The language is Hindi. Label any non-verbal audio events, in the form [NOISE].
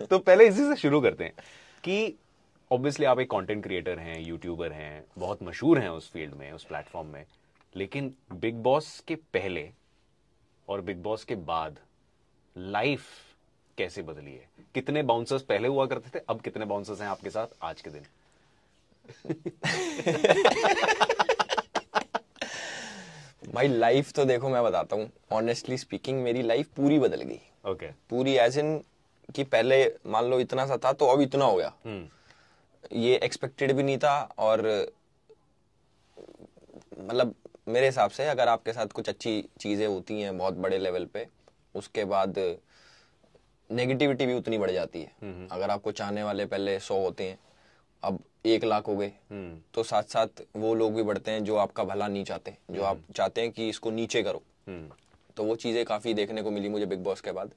[LAUGHS] तो पहले इसी से शुरू करते हैं कि ऑब्वियसली आप एक कंटेंट क्रिएटर हैं यूट्यूबर हैं बहुत मशहूर हैं उस फील्ड में उस प्लेटफॉर्म में लेकिन बिग बॉस के पहले और बिग बॉस के बाद लाइफ कैसे बदली है कितने बाउंसर्स पहले हुआ करते थे अब कितने बाउंसर्स हैं आपके साथ आज के दिन [LAUGHS] भाई लाइफ तो देखो मैं बताता हूँ ऑनेस्टली स्पीकिंग मेरी लाइफ पूरी बदल गई ओके okay. पूरी एज इन कि पहले मान लो इतना सा था तो अब इतना हो गया हम्म। ये एक्सपेक्टेड भी नहीं था और मतलब मेरे हिसाब से अगर आपके साथ कुछ अच्छी चीज़ें होती हैं बहुत बड़े लेवल पे उसके बाद नेगेटिविटी भी उतनी बढ़ जाती है हम्म, हम्म। अगर आपको चाहने वाले पहले सौ होते हैं अब एक लाख हो गए तो साथ साथ वो लोग भी बढ़ते हैं जो आपका भला नहीं चाहते जो आप चाहते हैं कि इसको नीचे करो तो वो चीज़ें काफ़ी देखने को मिली मुझे बिग बॉस के बाद